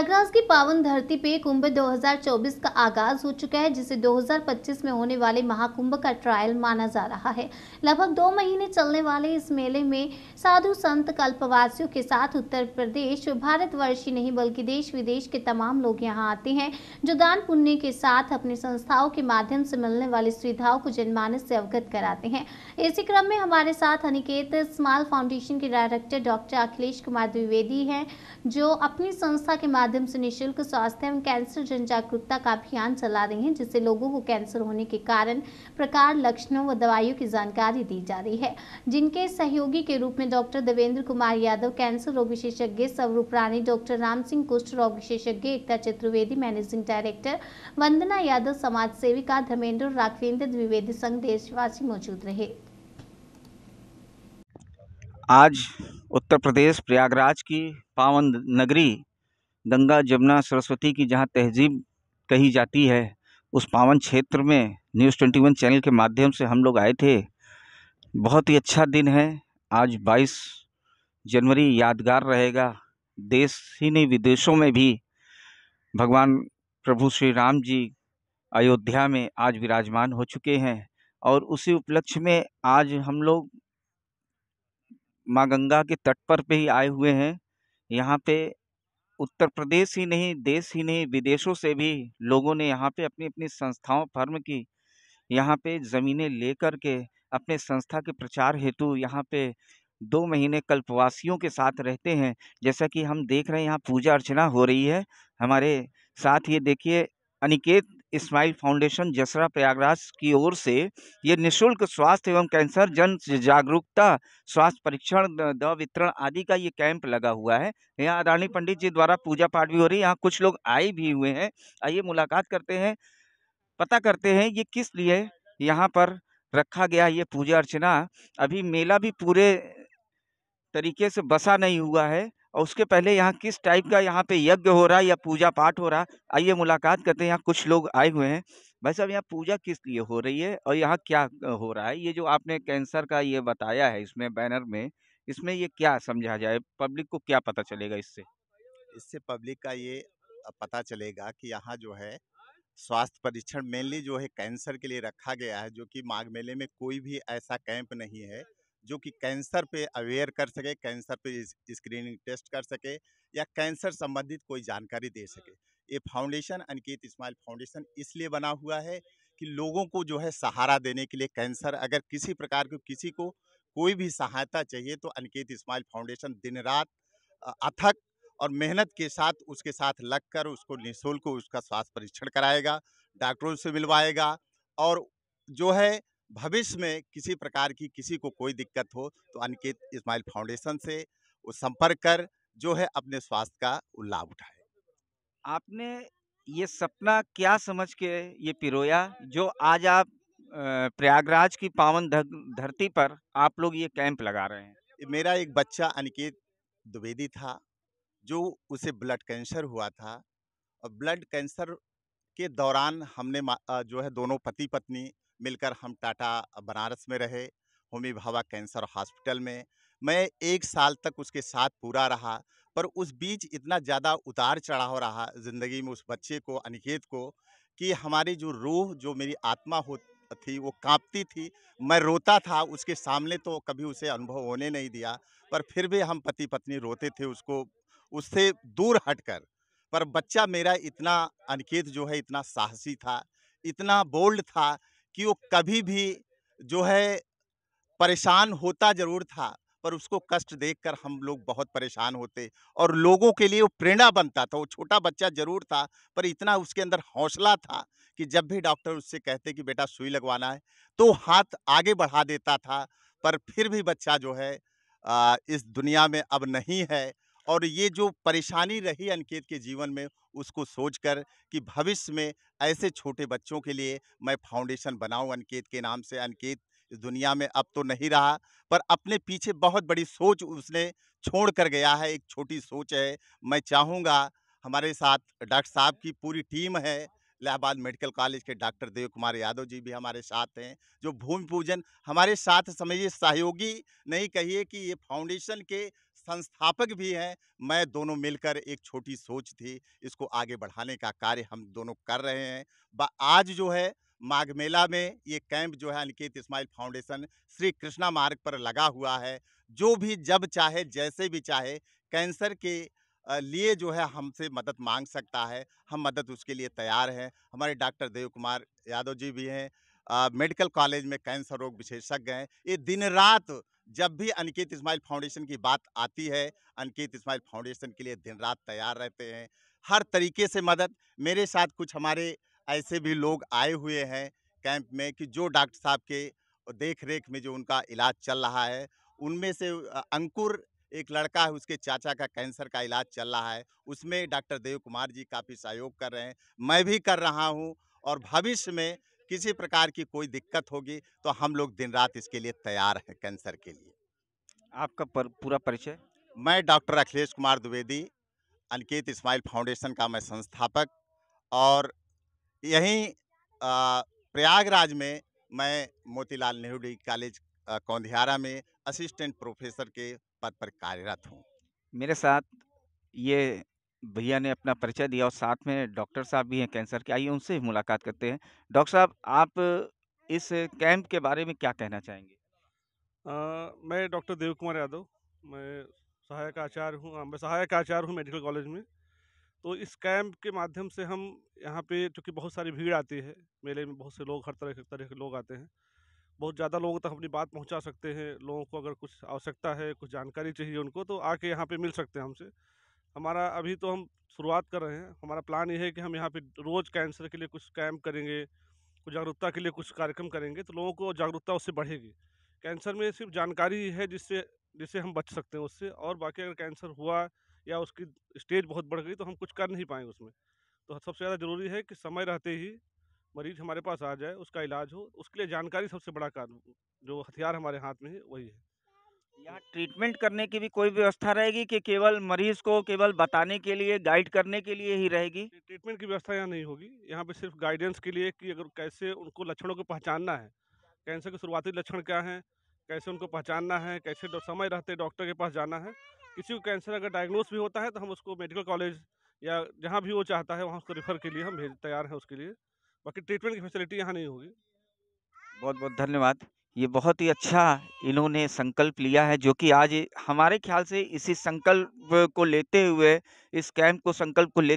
प्रयागराज की पावन धरती पे कुंभ 2024 का आगाज हो चुका है जिसे 2025 में होने वाले महाकुंभ का ट्रायल माना जा रहा है लगभग दो महीने चलने वाले इस मेले में साधु संत कल्पवासियों के साथ उत्तर प्रदेश भारत वर्ष ही नहीं बल्कि देश विदेश के तमाम लोग यहाँ आते हैं जो दान पुण्य के साथ अपनी संस्थाओं के माध्यम से मिलने वाली सुविधाओं को जनमानस से अवगत कराते हैं इसी क्रम में हमारे साथ अनिकेत स्माल फाउंडेशन के डायरेक्टर डॉक्टर अखिलेश कुमार द्विवेदी है जो अपनी संस्था के माध्यम माध्यम से निःशुल्क स्वास्थ्य एवं कैंसर जन जागरूकता का अभियान चला रही हैं जिससे लोगों को कैंसर होने के कारण प्रकार लक्षणों व दवाइयों की जानकारी दी जा रही है जिनके सहयोगी के रूप में डॉक्टर देवेंद्र कुमार यादव कैंसर रोग विशेषज्ञ स्वरूप रानी डॉक्टर राम सिंह कुष्ठ रोग विशेषज्ञ एकता चतुर्वेदी मैनेजिंग डायरेक्टर वंदना यादव समाज सेविका धर्मेंद्र राघवेंद्र द्विवेदी संघ देशवासी मौजूद रहे आज उत्तर प्रदेश प्रयागराज की पावन नगरी गंगा जमुना सरस्वती की जहाँ तहज़ीब कही जाती है उस पावन क्षेत्र में न्यूज़ ट्वेंटी वन चैनल के माध्यम से हम लोग आए थे बहुत ही अच्छा दिन है आज बाईस जनवरी यादगार रहेगा देश ही नहीं विदेशों में भी भगवान प्रभु श्री राम जी अयोध्या में आज विराजमान हो चुके हैं और उसी उपलक्ष्य में आज हम लोग माँ गंगा के तट पर पे ही आए हुए हैं यहाँ पे उत्तर प्रदेश ही नहीं देश ही नहीं विदेशों से भी लोगों ने यहाँ पे अपनी अपनी संस्थाओं फर्म की यहाँ पे ज़मीनें लेकर के अपने संस्था के प्रचार हेतु यहाँ पे दो महीने कल्पवासियों के साथ रहते हैं जैसा कि हम देख रहे हैं यहाँ पूजा अर्चना हो रही है हमारे साथ ये देखिए अनिकेत स्माइल फाउंडेशन जसरा प्रयागराज की ओर से ये निशुल्क स्वास्थ्य एवं कैंसर जन जागरूकता स्वास्थ्य परीक्षण दवा वितरण आदि का ये कैंप लगा हुआ है यहाँ अदानी पंडित जी द्वारा पूजा पाठ भी हो रही है यहाँ कुछ लोग आए भी हुए हैं आइए मुलाकात करते हैं पता करते हैं ये किस लिए यहाँ पर रखा गया ये पूजा अर्चना अभी मेला भी पूरे तरीके से बसा नहीं हुआ है और उसके पहले यहाँ किस टाइप का यहाँ पे यज्ञ हो रहा है या पूजा पाठ हो रहा है आइए मुलाकात करते हैं यहाँ कुछ लोग आए हुए हैं भाई साहब यहाँ पूजा किस लिए हो रही है और यहाँ क्या हो रहा है ये जो आपने कैंसर का ये बताया है इसमें बैनर में इसमें ये क्या समझा जाए पब्लिक को क्या पता चलेगा इससे इससे पब्लिक का ये पता चलेगा कि यहाँ जो है स्वास्थ्य परीक्षण मेनली जो है कैंसर के लिए रखा गया है जो कि माघ मेले में कोई भी ऐसा कैंप नहीं है जो कि कैंसर पे अवेयर कर सके कैंसर पे स्क्रीनिंग टेस्ट कर सके या कैंसर संबंधित कोई जानकारी दे हाँ। सके ये फाउंडेशन अनिकेत इस्माइल फाउंडेशन इसलिए बना हुआ है कि लोगों को जो है सहारा देने के लिए कैंसर अगर किसी प्रकार के किसी को कोई भी सहायता चाहिए तो अनिकेत इस्माइल फाउंडेशन दिन रात अथक और मेहनत के साथ उसके साथ लगकर उसको निःशुल्क उसका स्वास्थ्य परीक्षण कराएगा डॉक्टरों से मिलवाएगा और जो है भविष्य में किसी प्रकार की किसी को कोई दिक्कत हो तो अनिकेत इस्माइल फाउंडेशन से वो संपर्क कर जो है अपने स्वास्थ्य का लाभ उठाए आपने ये सपना क्या समझ के ये पिरोया जो आज आप प्रयागराज की पावन धरती पर आप लोग ये कैंप लगा रहे हैं मेरा एक बच्चा अनिकेत द्विवेदी था जो उसे ब्लड कैंसर हुआ था और ब्लड कैंसर के दौरान हमने जो है दोनों पति पत्नी मिलकर हम टाटा बनारस में रहे होमी भावा कैंसर हॉस्पिटल में मैं एक साल तक उसके साथ पूरा रहा पर उस बीच इतना ज़्यादा उतार चढ़ाव रहा ज़िंदगी में उस बच्चे को अनिकेत को कि हमारी जो रूह जो मेरी आत्मा हो थी वो कांपती थी मैं रोता था उसके सामने तो कभी उसे अनुभव होने नहीं दिया पर फिर भी हम पति पत्नी रोते थे उसको उससे दूर हटकर पर बच्चा मेरा इतना अनिकेत जो है इतना साहसी था इतना बोल्ड था कि वो कभी भी जो है परेशान होता ज़रूर था पर उसको कष्ट देखकर हम लोग बहुत परेशान होते और लोगों के लिए वो प्रेरणा बनता था वो छोटा बच्चा ज़रूर था पर इतना उसके अंदर हौसला था कि जब भी डॉक्टर उससे कहते कि बेटा सुई लगवाना है तो हाथ आगे बढ़ा देता था पर फिर भी बच्चा जो है इस दुनिया में अब नहीं है और ये जो परेशानी रही अनिकेत के जीवन में उसको सोचकर कि भविष्य में ऐसे छोटे बच्चों के लिए मैं फाउंडेशन बनाऊं अनिकेत के नाम से अनिकेत इस दुनिया में अब तो नहीं रहा पर अपने पीछे बहुत बड़ी सोच उसने छोड़ कर गया है एक छोटी सोच है मैं चाहूँगा हमारे साथ डॉक्टर साहब की पूरी टीम है इलाहाबाद मेडिकल कॉलेज के डॉक्टर देव कुमार यादव जी भी हमारे साथ हैं जो भूमि पूजन हमारे साथ समझिए सहयोगी नहीं कहिए कि ये फाउंडेशन के संस्थापक भी हैं मैं दोनों मिलकर एक छोटी सोच थी इसको आगे बढ़ाने का कार्य हम दोनों कर रहे हैं आज जो है माघ मेला में ये कैंप जो है अनिकेत इस्माइल फाउंडेशन श्री कृष्णा मार्ग पर लगा हुआ है जो भी जब चाहे जैसे भी चाहे कैंसर के लिए जो है हमसे मदद मांग सकता है हम मदद उसके लिए तैयार हैं हमारे डॉक्टर देव कुमार यादव जी भी हैं मेडिकल कॉलेज में कैंसर रोग विशेषज्ञ हैं ये दिन रात जब भी अनिकेत इस्माइल फाउंडेशन की बात आती है अनिकेत इस्माइल फाउंडेशन के लिए दिन रात तैयार रहते हैं हर तरीके से मदद मेरे साथ कुछ हमारे ऐसे भी लोग आए हुए हैं कैंप में कि जो डॉक्टर साहब के देख रेख में जो उनका इलाज चल रहा है उनमें से अंकुर एक लड़का है उसके चाचा का कैंसर का इलाज चल रहा है उसमें डॉक्टर देव कुमार जी काफ़ी सहयोग कर रहे हैं मैं भी कर रहा हूँ और भविष्य में किसी प्रकार की कोई दिक्कत होगी तो हम लोग दिन रात इसके लिए तैयार हैं कैंसर के लिए आपका पर, पूरा परिचय मैं डॉक्टर अखिलेश कुमार द्विवेदी अनिकेत इस्माइल फाउंडेशन का मैं संस्थापक और यहीं प्रयागराज में मैं मोतीलाल नेहरू डिग्री कॉलेज कौंधियारा में असिस्टेंट प्रोफेसर के पद पर कार्यरत हूँ मेरे साथ ये भैया ने अपना परिचय दिया और साथ में डॉक्टर साहब भी हैं कैंसर के। आइए उनसे भी मुलाकात करते हैं। डॉक्टर साहब आप इस कैंप के बारे में क्या कहना चाहेंगे? आ, मैं डॉक्टर देव कुमार यादव, मैं सहायक आचार्य हूँ हाँ, मैं सहायक आचार्य हूँ मेडिकल कॉलेज में। तो इस कैंप के माध्यम से हम यहाँ पे चूँकि बहुत सारी भीड़ आती है, मेले में बहुत से लोग हर तरह के तरह के लोग आते हैं। बहुत ज़्यादा लोगों तक अपनी बात पहुँचा सकते हैं, लोगों को अगर कुछ आवश्यकता है, कुछ जानकारी चाहिए उनको तो आके यहाँ पर मिल सकते हैं हमसे। हमारा अभी तो हम शुरुआत कर रहे हैं हमारा प्लान ये है कि हम यहाँ पे रोज़ कैंसर के लिए कुछ कैंप करेंगे कुछ जागरूकता के लिए कुछ कार्यक्रम करेंगे तो लोगों को जागरूकता उससे बढ़ेगी कैंसर में सिर्फ जानकारी है जिससे जिससे हम बच सकते हैं उससे और बाकी अगर कैंसर हुआ या उसकी स्टेज बहुत बढ़ गई तो हम कुछ कर नहीं पाएंगे उसमें तो सबसे ज़्यादा ज़रूरी है कि समय रहते ही मरीज हमारे पास आ जाए उसका इलाज हो उसके लिए जानकारी सबसे बड़ा कारण जो हथियार हमारे हाथ में है वही है यहाँ ट्रीटमेंट करने की भी कोई व्यवस्था रहेगी कि केवल मरीज को केवल बताने के लिए गाइड करने के लिए ही रहेगी ट्रीटमेंट की व्यवस्था यहाँ नहीं होगी यहाँ पे सिर्फ गाइडेंस के लिए कि अगर कैसे उनको लक्षणों को पहचानना है कैंसर के शुरुआती लक्षण क्या हैं कैसे उनको पहचानना है कैसे समय रहते डॉक्टर के पास जाना है किसी को कैंसर अगर डायग्नोस भी होता है तो हम उसको मेडिकल कॉलेज या जहाँ भी वो चाहता है वहाँ उसको रेफर के लिए हम भेज तैयार हैं उसके लिए बाकी ट्रीटमेंट की फैसिलिटी यहाँ नहीं होगी बहुत बहुत धन्यवाद ये बहुत ही अच्छा इन्होंने संकल्प लिया है जो कि आज हमारे ख्याल से इसी संकल्प को लेते हुए इस कैंप को संकल्प को ले